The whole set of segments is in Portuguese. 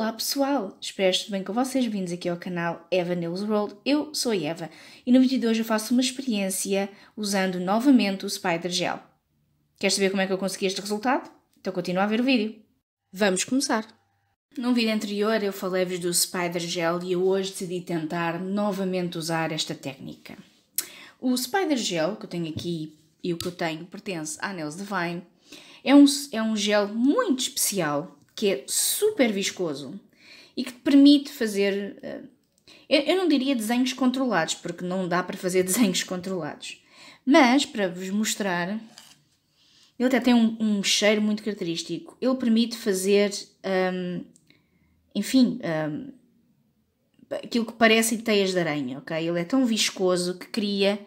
Olá pessoal, espero que bem com vocês, vindos aqui ao canal Eva News World, eu sou a Eva e no vídeo de hoje eu faço uma experiência usando novamente o Spider Gel. Queres saber como é que eu consegui este resultado? Então continua a ver o vídeo. Vamos começar! Num vídeo anterior eu falei-vos do Spider Gel e eu hoje decidi tentar novamente usar esta técnica. O Spider Gel que eu tenho aqui e o que eu tenho pertence à Nails Divine é um, é um gel muito especial que é super viscoso e que te permite fazer. Eh, eu não diria desenhos controlados, porque não dá para fazer desenhos controlados. Mas, para vos mostrar, ele até tem um, um cheiro muito característico. Ele permite fazer, hum, enfim, hum, aquilo que parecem teias de aranha, ok? Ele é tão viscoso que cria,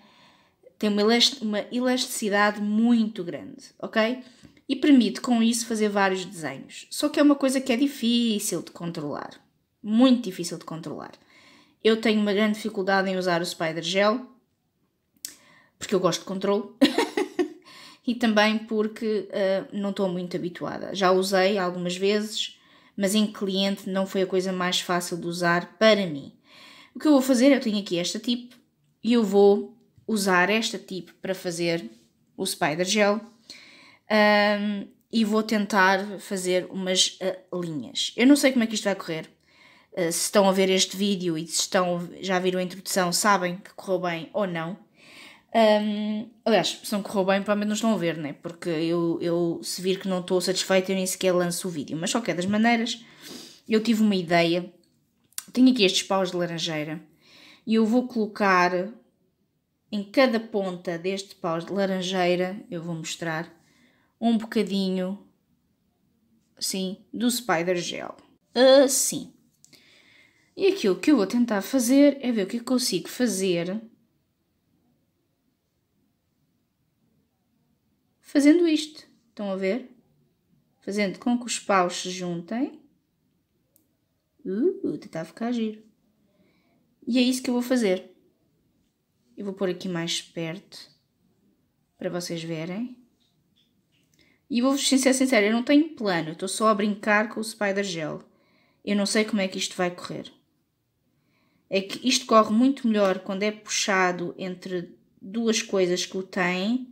tem uma elasticidade muito grande, ok? e permite com isso fazer vários desenhos. Só que é uma coisa que é difícil de controlar, muito difícil de controlar. Eu tenho uma grande dificuldade em usar o Spider Gel, porque eu gosto de controle e também porque uh, não estou muito habituada. Já usei algumas vezes, mas em cliente não foi a coisa mais fácil de usar para mim. O que eu vou fazer, eu tenho aqui esta tip e eu vou usar esta tip para fazer o Spider Gel um, e vou tentar fazer umas uh, linhas. Eu não sei como é que isto vai correr. Uh, se estão a ver este vídeo e se estão, já viram a introdução, sabem que correu bem ou não. Um, aliás, se não correu bem, provavelmente não estão a ver, né? Porque eu, eu se vir que não estou satisfeita, eu nem sequer lanço o vídeo. Mas, de qualquer das maneiras, eu tive uma ideia. Tenho aqui estes paus de laranjeira e eu vou colocar em cada ponta deste paus de laranjeira, eu vou mostrar, um bocadinho, sim, do Spider Gel. Assim. E aquilo que eu vou tentar fazer é ver o é que consigo fazer fazendo isto. Estão a ver? Fazendo com que os paus se juntem. Uh, tentar ficar giro. E é isso que eu vou fazer. Eu vou pôr aqui mais perto para vocês verem. E vou-vos ser sincero, eu não tenho plano, estou só a brincar com o Spider Gel. Eu não sei como é que isto vai correr. É que isto corre muito melhor quando é puxado entre duas coisas que o têm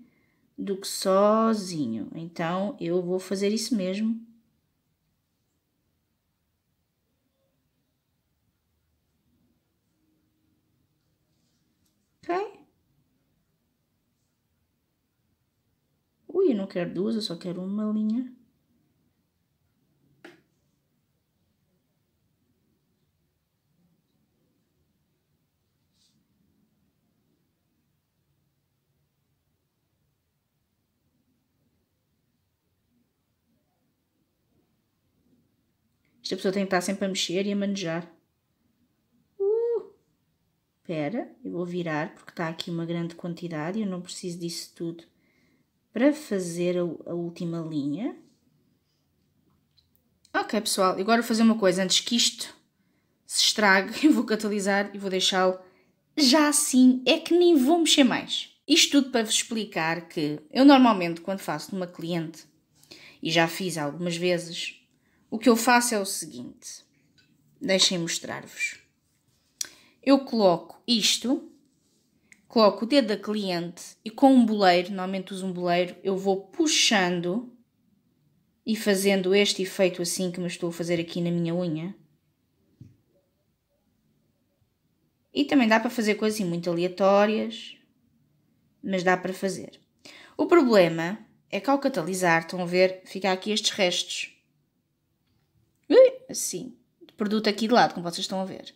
do que sozinho. Então eu vou fazer isso mesmo. Ui, eu não quero duas, eu só quero uma linha. Esta pessoa tem que estar sempre a mexer e a manejar. Uh! Espera, eu vou virar porque está aqui uma grande quantidade e eu não preciso disso tudo para fazer a, a última linha. Ok, pessoal, agora vou fazer uma coisa. Antes que isto se estrague, eu vou catalisar e vou deixá-lo já assim. É que nem vou mexer mais. Isto tudo para vos explicar que eu normalmente, quando faço numa cliente, e já fiz algumas vezes, o que eu faço é o seguinte. Deixem mostrar-vos. Eu coloco isto coloco o dedo da cliente e com um boleiro, normalmente uso um boleiro, eu vou puxando e fazendo este efeito assim que me estou a fazer aqui na minha unha. E também dá para fazer coisas assim muito aleatórias, mas dá para fazer. O problema é que ao catalisar, estão a ver, fica aqui estes restos. Assim, de produto aqui de lado, como vocês estão a ver.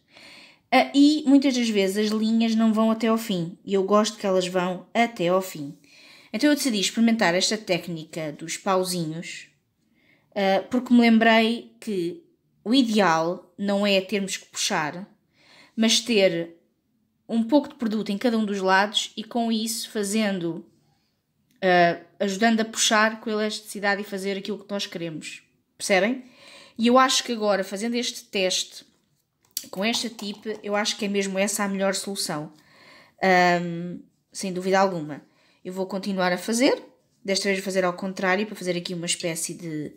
Ah, e muitas das vezes as linhas não vão até ao fim e eu gosto que elas vão até ao fim. Então eu decidi experimentar esta técnica dos pauzinhos ah, porque me lembrei que o ideal não é termos que puxar, mas ter um pouco de produto em cada um dos lados e com isso fazendo, uh, ajudando a puxar com elasticidade e fazer aquilo que nós queremos. Percebem? E eu acho que agora, fazendo este teste com esta tip, eu acho que é mesmo essa a melhor solução. Um, sem dúvida alguma. Eu vou continuar a fazer, desta vez vou fazer ao contrário, para fazer aqui uma espécie de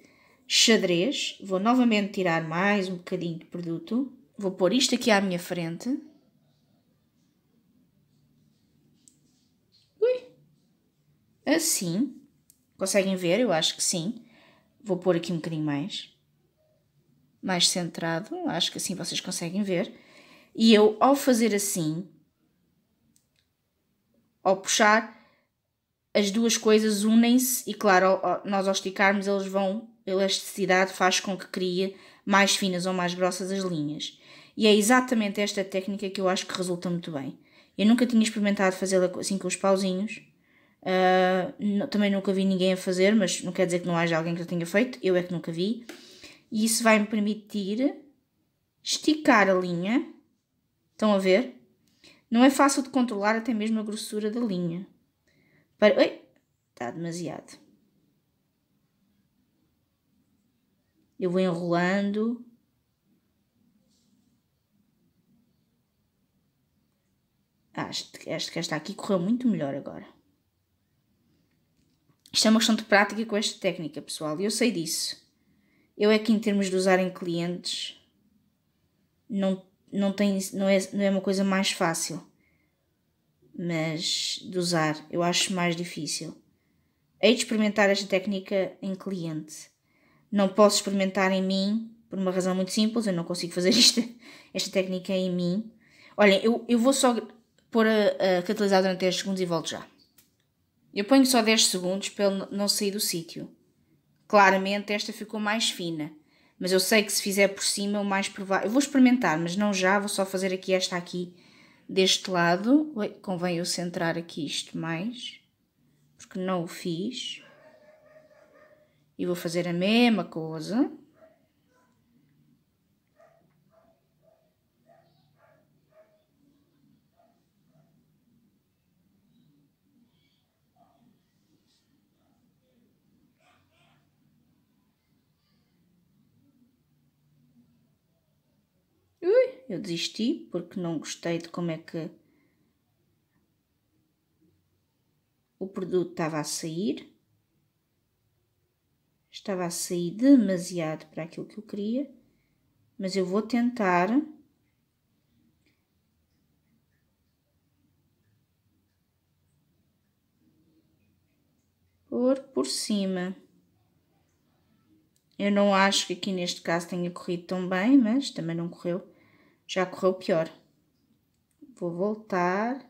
xadrez. Vou novamente tirar mais um bocadinho de produto. Vou pôr isto aqui à minha frente. Ui. Assim. Conseguem ver? Eu acho que sim. Vou pôr aqui um bocadinho mais mais centrado, acho que assim vocês conseguem ver. E eu, ao fazer assim, ao puxar, as duas coisas unem-se e, claro, nós ao esticarmos, eles vão, a elasticidade faz com que crie mais finas ou mais grossas as linhas. E é exatamente esta técnica que eu acho que resulta muito bem. Eu nunca tinha experimentado fazê-la assim com os pauzinhos. Uh, também nunca vi ninguém a fazer, mas não quer dizer que não haja alguém que eu tenha feito. Eu é que nunca vi. E isso vai me permitir esticar a linha. Estão a ver? Não é fácil de controlar até mesmo a grossura da linha. Para... Oi! Está demasiado. Eu vou enrolando. Acho que esta aqui correu muito melhor agora. Isto é uma questão de prática com esta técnica, pessoal. E eu sei disso. Eu é que em termos de usarem clientes não, não, tem, não, é, não é uma coisa mais fácil. Mas de usar eu acho mais difícil. Hei de experimentar esta técnica em cliente. Não posso experimentar em mim, por uma razão muito simples, eu não consigo fazer isto, esta técnica em mim. Olhem, eu, eu vou só pôr a, a catalisar durante 10 segundos e volto já. Eu ponho só 10 segundos para ele não sair do sítio. Claramente esta ficou mais fina, mas eu sei que se fizer por cima o mais provável... Eu vou experimentar, mas não já, vou só fazer aqui esta aqui deste lado. Ui, convém eu centrar aqui isto mais, porque não o fiz. E vou fazer a mesma coisa. eu desisti porque não gostei de como é que o produto estava a sair. Estava a sair demasiado para aquilo que eu queria, mas eu vou tentar. por por cima. Eu não acho que aqui neste caso tenha corrido tão bem, mas também não correu já correu pior. Vou voltar.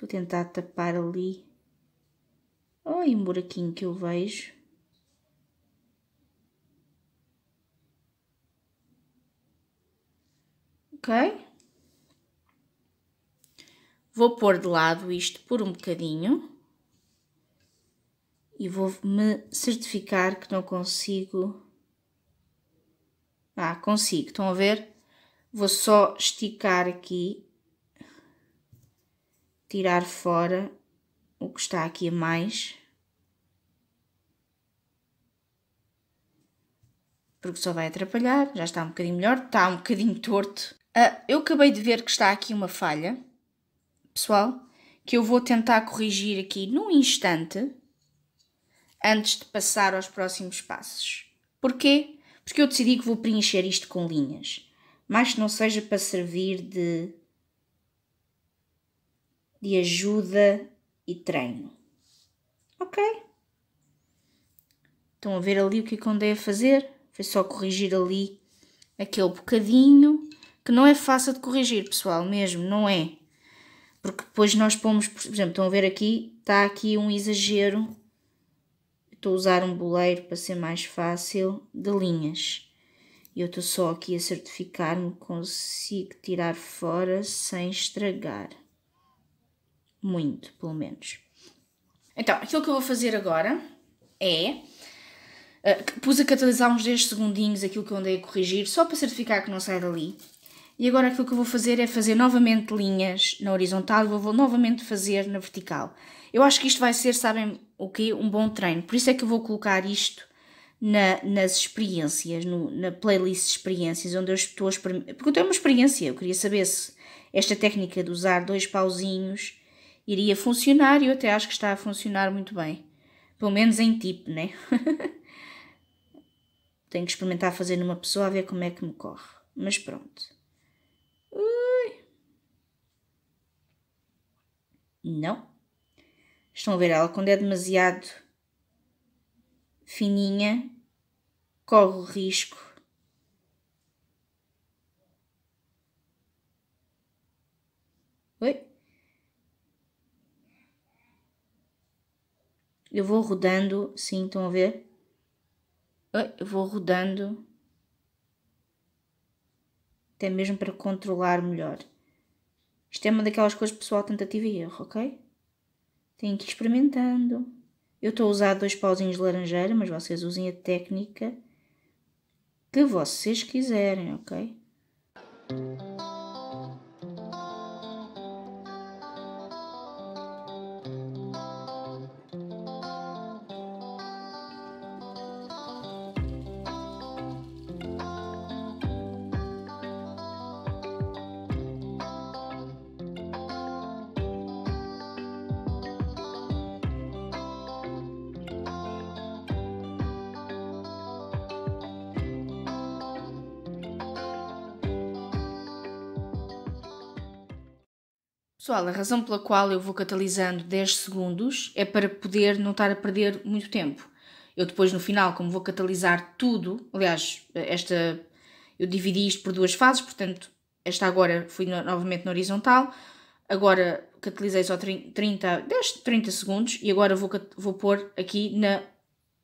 Vou tentar tapar ali. Olha um buraquinho que eu vejo. ok? Vou pôr de lado isto por um bocadinho e vou me certificar que não consigo. Ah, consigo, estão a ver? Vou só esticar aqui, tirar fora o que está aqui a mais. Porque só vai atrapalhar, já está um bocadinho melhor, está um bocadinho torto. Ah, eu acabei de ver que está aqui uma falha, pessoal, que eu vou tentar corrigir aqui num instante, antes de passar aos próximos passos. Porquê? Porque eu decidi que vou preencher isto com linhas, mas que não seja para servir de, de ajuda e treino. Ok? Estão a ver ali o que eu andei a fazer? Foi só corrigir ali aquele bocadinho que não é fácil de corrigir, pessoal, mesmo, não é. Porque depois nós pomos, por exemplo, estão a ver aqui, está aqui um exagero. Estou a usar um boleiro para ser mais fácil de linhas. E eu estou só aqui a certificar-me que consigo tirar fora sem estragar. Muito, pelo menos. Então, aquilo que eu vou fazer agora é... Uh, pus a catalisar uns 10 segundinhos aquilo que eu andei a corrigir, só para certificar que não sai dali. E agora aquilo que eu vou fazer é fazer novamente linhas na horizontal e vou novamente fazer na vertical. Eu acho que isto vai ser, sabem o que? Um bom treino. Por isso é que eu vou colocar isto na, nas experiências, no, na playlist de experiências, onde eu estou a experimentar. Porque eu tenho uma experiência, eu queria saber se esta técnica de usar dois pauzinhos iria funcionar e eu até acho que está a funcionar muito bem. Pelo menos em tipo, né? Tenho que experimentar fazer numa pessoa a ver como é que me corre. Mas pronto. Ui. Não. Estão a ver ela quando é demasiado fininha, corre o risco Oi? Eu vou rodando, sim, estão a ver? Oi? Eu vou rodando até mesmo para controlar melhor. Isto é uma daquelas coisas pessoal, tentativa e erro, ok? Tem que ir experimentando. Eu estou a usar dois pauzinhos de laranjeira, mas vocês usem a técnica que vocês quiserem, ok? Pessoal, a razão pela qual eu vou catalisando 10 segundos é para poder não estar a perder muito tempo. Eu depois no final, como vou catalisar tudo, aliás, esta eu dividi isto por duas fases, portanto, esta agora fui no, novamente na horizontal, agora catalisei só 30, 10, 30 segundos e agora vou, vou pôr aqui na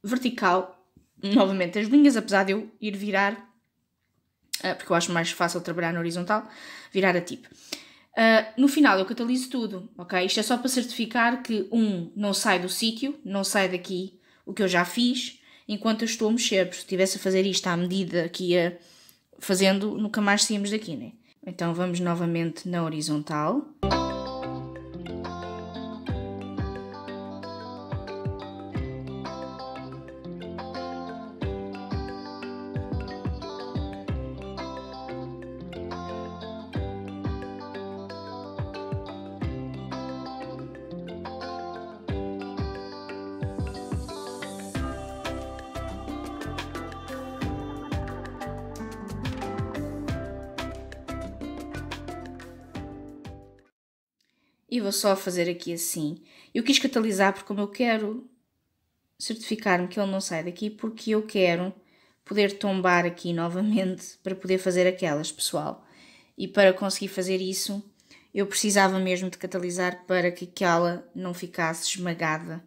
vertical novamente as linhas, apesar de eu ir virar, ah, porque eu acho mais fácil trabalhar na horizontal, virar a tipo. Uh, no final eu cataliso tudo, ok? Isto é só para certificar que um não sai do sítio, não sai daqui o que eu já fiz, enquanto eu estou a mexer, porque se estivesse a fazer isto à medida que ia fazendo, nunca mais saímos daqui, né? Então vamos novamente na horizontal. e vou só fazer aqui assim. Eu quis catalisar porque como eu quero certificar-me que ele não sai daqui, porque eu quero poder tombar aqui novamente para poder fazer aquelas, pessoal. E para conseguir fazer isso, eu precisava mesmo de catalisar para que aquela não ficasse esmagada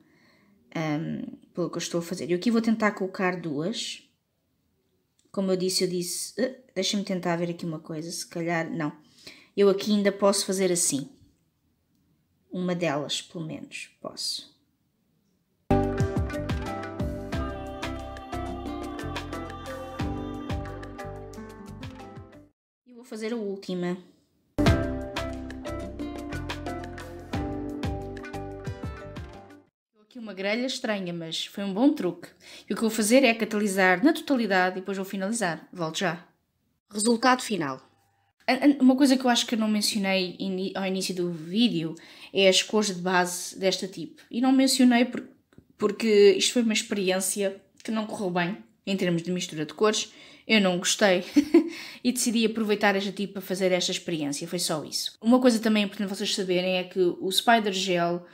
um, pelo que eu estou a fazer. Eu aqui vou tentar colocar duas. Como eu disse, eu disse... Uh, Deixa-me tentar ver aqui uma coisa, se calhar... Não. Eu aqui ainda posso fazer assim uma delas, pelo menos, posso. E vou fazer a última. aqui uma grelha estranha, mas foi um bom truque. E o que vou fazer é catalisar na totalidade e depois vou finalizar. Volto já. Resultado final. Uma coisa que eu acho que eu não mencionei ao início do vídeo é as cores de base desta tipo. E não mencionei porque isto foi uma experiência que não correu bem em termos de mistura de cores. Eu não gostei e decidi aproveitar esta tipo para fazer esta experiência. Foi só isso. Uma coisa também importante vocês saberem é que o Spider Gel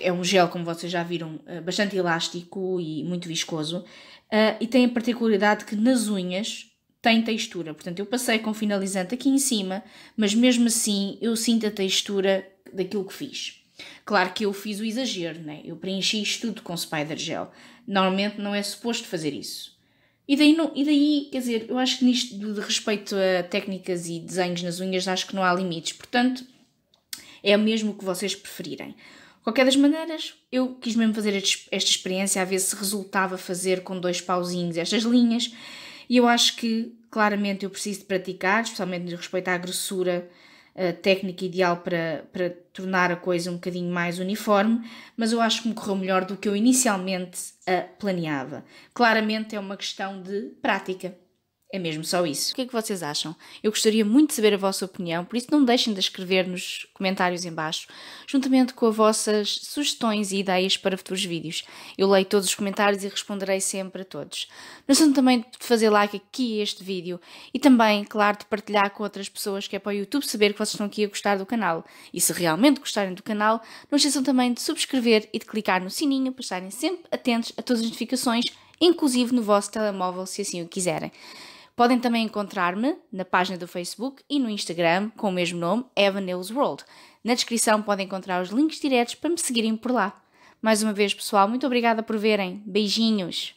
é um gel, como vocês já viram, eh, bastante elástico e muito viscoso. Eh, e tem a particularidade que nas unhas tem textura. Portanto, eu passei com finalizante aqui em cima, mas mesmo assim eu sinto a textura daquilo que fiz. Claro que eu fiz o exagero, né? eu preenchi isto tudo com spider gel. Normalmente não é suposto fazer isso. E daí, não, e daí, quer dizer, eu acho que nisto de respeito a técnicas e desenhos nas unhas, acho que não há limites. Portanto, é o mesmo que vocês preferirem. Qualquer das maneiras, eu quis mesmo fazer esta experiência a ver se resultava fazer com dois pauzinhos estas linhas e eu acho que, claramente, eu preciso de praticar, especialmente no respeito à grossura uh, técnica ideal para, para tornar a coisa um bocadinho mais uniforme, mas eu acho que me correu melhor do que eu inicialmente a eh, planeava. Claramente é uma questão de prática. É mesmo só isso. O que é que vocês acham? Eu gostaria muito de saber a vossa opinião, por isso não deixem de escrever nos comentários embaixo, juntamente com as vossas sugestões e ideias para futuros vídeos. Eu leio todos os comentários e responderei sempre a todos. Não sendo também de fazer like aqui a este vídeo e também, claro, de partilhar com outras pessoas que é para o YouTube saber que vocês estão aqui a gostar do canal. E se realmente gostarem do canal, não esqueçam também de subscrever e de clicar no sininho para estarem sempre atentos a todas as notificações, inclusive no vosso telemóvel, se assim o quiserem. Podem também encontrar-me na página do Facebook e no Instagram com o mesmo nome, Evan Hills World. Na descrição podem encontrar os links diretos para me seguirem por lá. Mais uma vez, pessoal, muito obrigada por verem. Beijinhos!